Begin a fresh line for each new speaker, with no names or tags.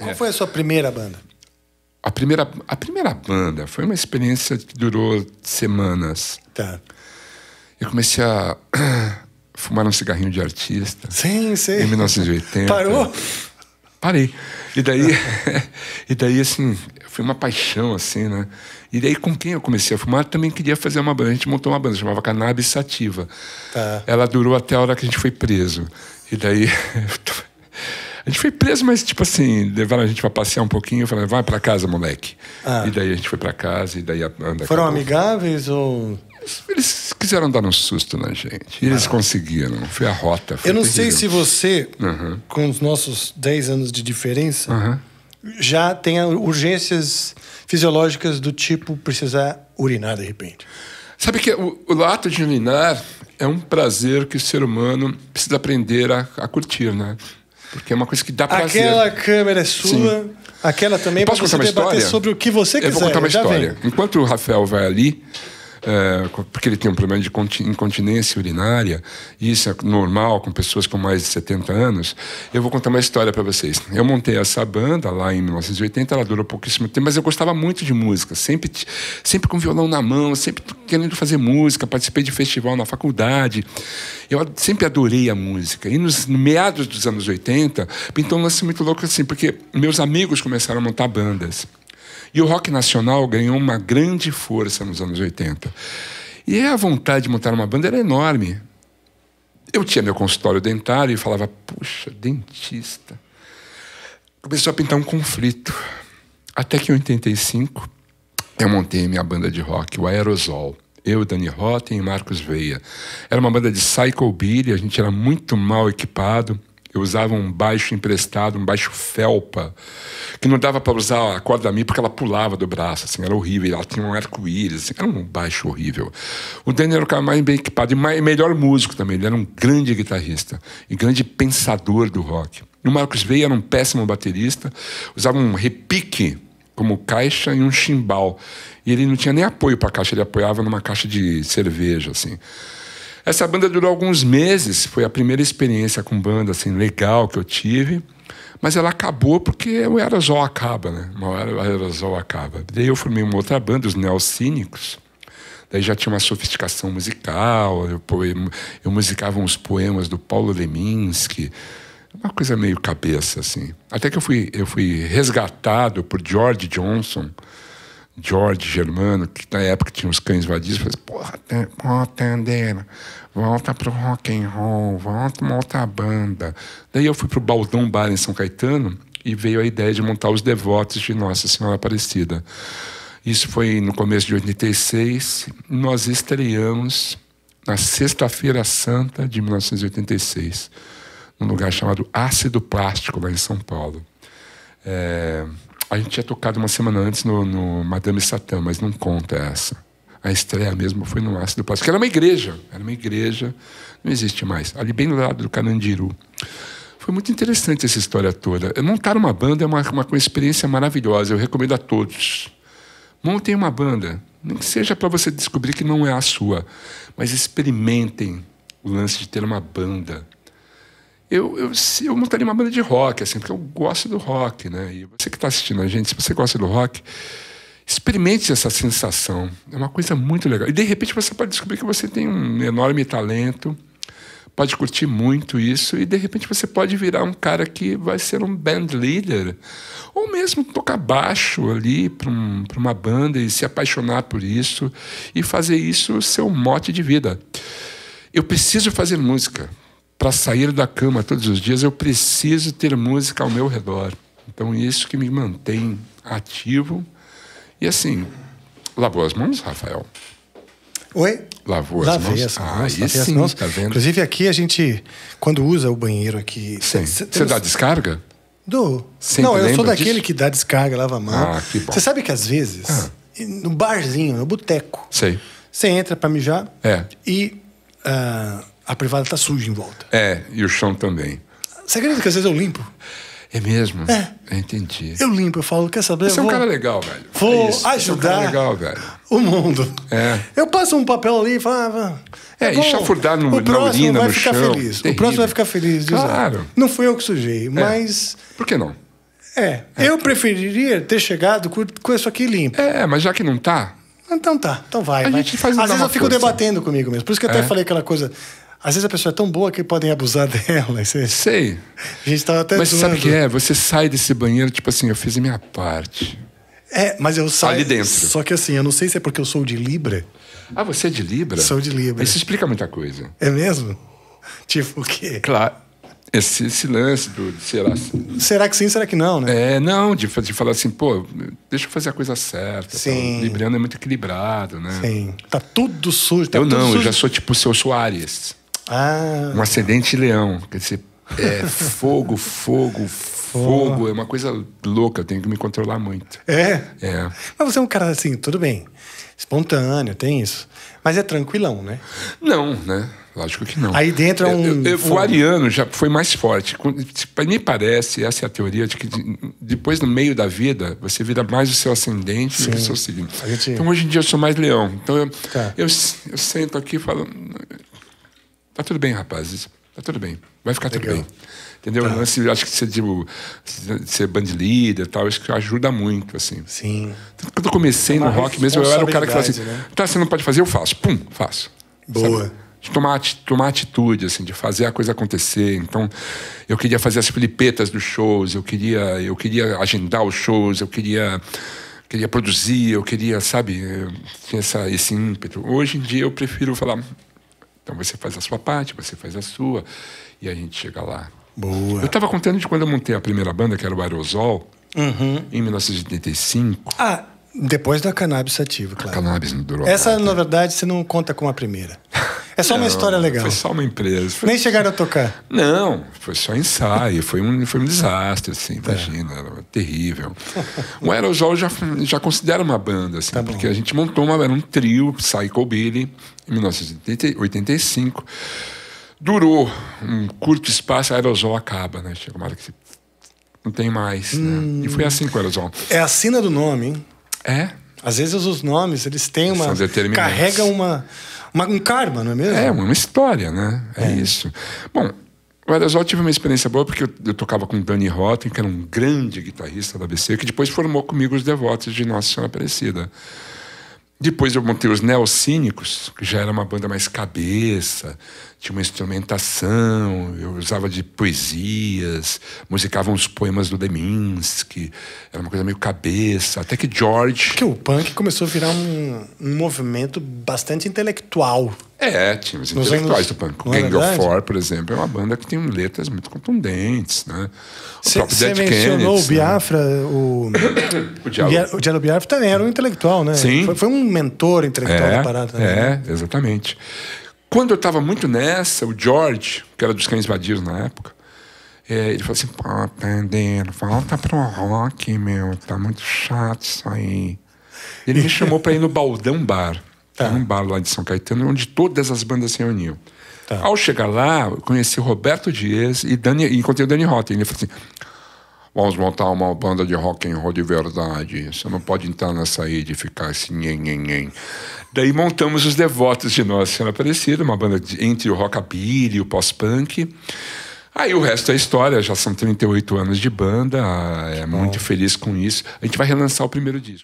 Qual é. foi a sua primeira banda?
A primeira, a primeira banda foi uma experiência que durou semanas. Tá. Eu comecei a fumar um cigarrinho de artista. Sim, sim. Em 1980. Parou? Parei. E daí, e daí assim, foi uma paixão, assim, né? E daí, com quem eu comecei a fumar, também queria fazer uma banda. A gente montou uma banda, chamava Cannabis Sativa. Tá. Ela durou até a hora que a gente foi preso. E daí, A gente foi preso, mas tipo assim, levaram a gente para passear um pouquinho, falaram, vai para casa, moleque. Ah. E daí a gente foi para casa, e daí anda. Foram amigáveis ou. Eles quiseram dar um susto na gente. E eles ah. conseguiram. Foi a rota. Foi Eu não terrível. sei se
você, uhum. com os nossos 10 anos de diferença, uhum. já tem urgências fisiológicas do tipo precisar
urinar de repente. Sabe que o, o ato de urinar é um prazer que o ser humano precisa aprender a, a curtir, né? Porque é uma coisa que dá prazer. Aquela
câmera é sua, Sim.
aquela também, posso contar uma história? sobre o que você quiser. Eu vou contar uma história. Enquanto o Rafael vai ali, é, porque ele tem um problema de incontinência urinária, e isso é normal com pessoas com mais de 70 anos. Eu vou contar uma história para vocês. Eu montei essa banda lá em 1980, ela durou pouquíssimo tempo, mas eu gostava muito de música, sempre, sempre com violão na mão, sempre querendo fazer música, participei de festival na faculdade. Eu sempre adorei a música. E nos meados dos anos 80, então um lance muito louco assim, porque meus amigos começaram a montar bandas. E o rock nacional ganhou uma grande força nos anos 80. E a vontade de montar uma banda era enorme. Eu tinha meu consultório dentário e falava, puxa, dentista. Começou a pintar um conflito. Até que em 85, eu montei minha banda de rock, o Aerosol. Eu, Dani Rotten e Marcos Veia. Era uma banda de psychobilly, a gente era muito mal equipado. Eu usava um baixo emprestado, um baixo felpa, que não dava para usar a corda da minha porque ela pulava do braço, assim, era horrível. Ela tinha um arco-íris, assim, era um baixo horrível. O Daniel era o cara mais bem equipado e mais, melhor músico também. Ele era um grande guitarrista e grande pensador do rock. O Marcos Veia era um péssimo baterista, usava um repique como caixa e um chimbal. E ele não tinha nem apoio para a caixa, ele apoiava numa caixa de cerveja, assim. Essa banda durou alguns meses, foi a primeira experiência com banda assim legal que eu tive, mas ela acabou porque o aerosol acaba, né? Uma hora o aerosol acaba. Daí eu formei uma outra banda, os Neocínicos. Daí já tinha uma sofisticação musical, eu, eu musicava uns poemas do Paulo Leminski, uma coisa meio cabeça assim. Até que eu fui eu fui resgatado por George Johnson George Germano, que na época tinha os cães vadios, falou assim, porra, ó, tá, volta pro rock and roll, volta uma outra banda. Daí eu fui pro Baldão Bar em São Caetano e veio a ideia de montar os devotos de Nossa Senhora Aparecida. Isso foi no começo de 86. Nós estreamos na Sexta-feira Santa de 1986, num lugar chamado Ácido Plástico, lá em São Paulo. É, a gente tinha tocado uma semana antes no, no Madame Satã, mas não conta essa. A estreia mesmo foi no Ácido Plástico, que era uma igreja, era uma igreja, não existe mais, ali bem do lado do Canandiru. Foi muito interessante essa história toda. É, montar uma banda é uma, uma, uma experiência maravilhosa, eu recomendo a todos. Montem uma banda, nem que seja para você descobrir que não é a sua, mas experimentem o lance de ter uma banda eu, eu, eu montaria uma banda de rock, assim, porque eu gosto do rock, né? E você que está assistindo a gente, se você gosta do rock, experimente essa sensação. É uma coisa muito legal. E de repente você pode descobrir que você tem um enorme talento, pode curtir muito isso, e de repente você pode virar um cara que vai ser um band leader, ou mesmo tocar baixo ali para um, uma banda e se apaixonar por isso, e fazer isso seu mote de vida. Eu preciso fazer música para sair da cama todos os dias, eu preciso ter música ao meu redor. Então, isso que me mantém ativo. E assim, lavou as mãos, Rafael? Oi? Lavou as Lavei mãos. As mãos ah, isso sim, mãos. Tá vendo? Inclusive,
aqui a gente, quando usa o banheiro aqui. Sim. Você dá descarga? Dou. Sempre Não, eu sou daquele disso? que dá descarga, lava a mão. Ah, que bom. Você sabe que às vezes, ah. no barzinho, no boteco. Sei. Você entra para mijar. É. E. Uh, a privada está suja em
volta. É, e o chão também.
Você acredita que às vezes eu limpo?
É mesmo? É. Eu entendi.
Eu limpo, eu falo, quer saber? Você é um cara legal,
velho. É vou é ajudar é um legal, velho.
o mundo. É. Eu passo um papel ali e falo... Ah,
é, é e chafurdar no, o próximo vai no ficar chão. Feliz. Terrível. O próximo vai
ficar feliz Claro. Usar. Não fui eu que sujei, é. mas... Por que não? É, é, eu preferiria ter chegado com, com isso aqui limpo. É, mas já que não tá... Então tá, então vai. A gente faz Às vezes eu fico debatendo comigo mesmo. Por isso que eu até falei aquela coisa... Às vezes a pessoa é tão boa que podem abusar dela. Você... Sei. A gente tava até Mas zoando. sabe o que é?
Você sai desse banheiro, tipo assim, eu fiz a minha parte. É, mas eu saio. Ali dentro. Só
que assim, eu não sei se é porque eu sou de
Libra. Ah, você é de Libra? Sou de Libra. Isso explica muita coisa.
É mesmo?
Tipo o quê? Claro. Esse, esse lance do será Será que sim, será que não, né? É, não, de, de falar assim, pô, deixa eu fazer a coisa certa. Tá? Sim. Tá, Libriano é muito equilibrado, né? Sim. Tá tudo sujo, tá Eu não, sujo. eu já sou tipo o seu Soares. Ah. Um ascendente leão. Quer dizer, é fogo, fogo, fogo. É uma coisa louca, eu tenho que me controlar muito. É? É.
Mas você é um cara assim, tudo bem. Espontâneo, tem isso. Mas é tranquilão, né?
Não, né? Lógico que não. Aí dentro é um. Eu, eu, o ariano já foi mais forte. Tipo, me parece, essa é a teoria, de que depois, no meio da vida, você vira mais o seu ascendente Sim. do que o seu signo. Gente... Então, hoje em dia, eu sou mais leão. Então, eu, tá. eu, eu, sento aqui e falo: Tá tudo bem, rapazes. Tá tudo bem. Vai ficar Legal. tudo bem. Entendeu? Tá. acho que ser, tipo, ser band leader tal, acho que ajuda muito, assim. Sim. Quando eu comecei é no rock mesmo, eu era o cara que falava assim, né? tá, você não pode fazer, eu faço. Pum, faço. Boa. Sabe? De tomar, tomar atitude, assim, de fazer a coisa acontecer. Então, eu queria fazer as flipetas dos shows, eu queria, eu queria agendar os shows, eu queria queria produzir, eu queria, sabe, eh, tinha essa, esse ímpeto. Hoje em dia eu prefiro falar, então você faz a sua parte, você faz a sua, e a gente chega lá. Boa. Eu estava contando de quando eu montei a primeira banda, que era o Aerosol, uhum. em 1985. Ah, depois da cannabis Ativa, claro. A cannabis não durou.
Essa, na verdade, você não conta com a primeira.
É só não, uma história legal. Foi só uma empresa. Foi... Nem chegaram a tocar? Não, foi só ensaio. Foi um, foi um desastre, assim, é. imagina. É. Era terrível. o Aerosol já, já considera uma banda, assim, tá porque a gente montou uma, era um trio, Psychobilly, em 1985. Durou um curto espaço, a Aerosol acaba, né? Chega uma hora que você não tem mais, hum. né? E foi assim com o Aerosol.
É a sina do nome, hein? É. Às vezes os nomes, eles têm uma. Carrega uma,
uma, um karma, não é mesmo? É, uma história, né? É, é. isso. Bom, o Aerosol tive uma experiência boa porque eu, eu tocava com o Danny Rotten, que era um grande guitarrista da ABC, que depois formou comigo os devotos de Nossa Senhora Aparecida. Depois eu montei os Neocínicos, que já era uma banda mais cabeça, tinha uma instrumentação, eu usava de poesias, musicava uns poemas do Deminsky, era uma coisa meio cabeça, até que George...
Que o punk começou a virar um, um movimento bastante intelectual.
É, tinha os Nos intelectuais anos... do punk. O é Gang of Four, por exemplo, é uma banda que tem letras muito contundentes, né? O próprio Dead mencionou Kennedy, o né? Biafra,
né? o... o Diallo. O Diallo Biafra também era um
intelectual, né? Sim. Foi, foi um mentor intelectual é, da parada. Né? É, exatamente. Quando eu estava muito nessa, o George, que era dos cães vadios na época, é, ele falou assim, pô, atendendo, tá volta tá pro rock, meu, tá muito chato isso aí. Ele me chamou para ir no Baldão Bar, tá. um bar lá de São Caetano, onde todas as bandas se reuniam. Tá. Ao chegar lá, eu conheci Roberto Dias e, Dani, encontrei o Dani Rota. Ele falou assim, vamos montar uma banda de rock and roll de verdade. Você não pode entrar nessa aí de ficar assim, nhen, nhen, nhen. Daí montamos os Devotos de Nossa Senhora Aparecida, uma banda de, entre o rockabilly e o pós-punk. Aí o resto é história, já são 38 anos de banda, ah, é muito feliz com isso. A gente vai relançar o primeiro disco.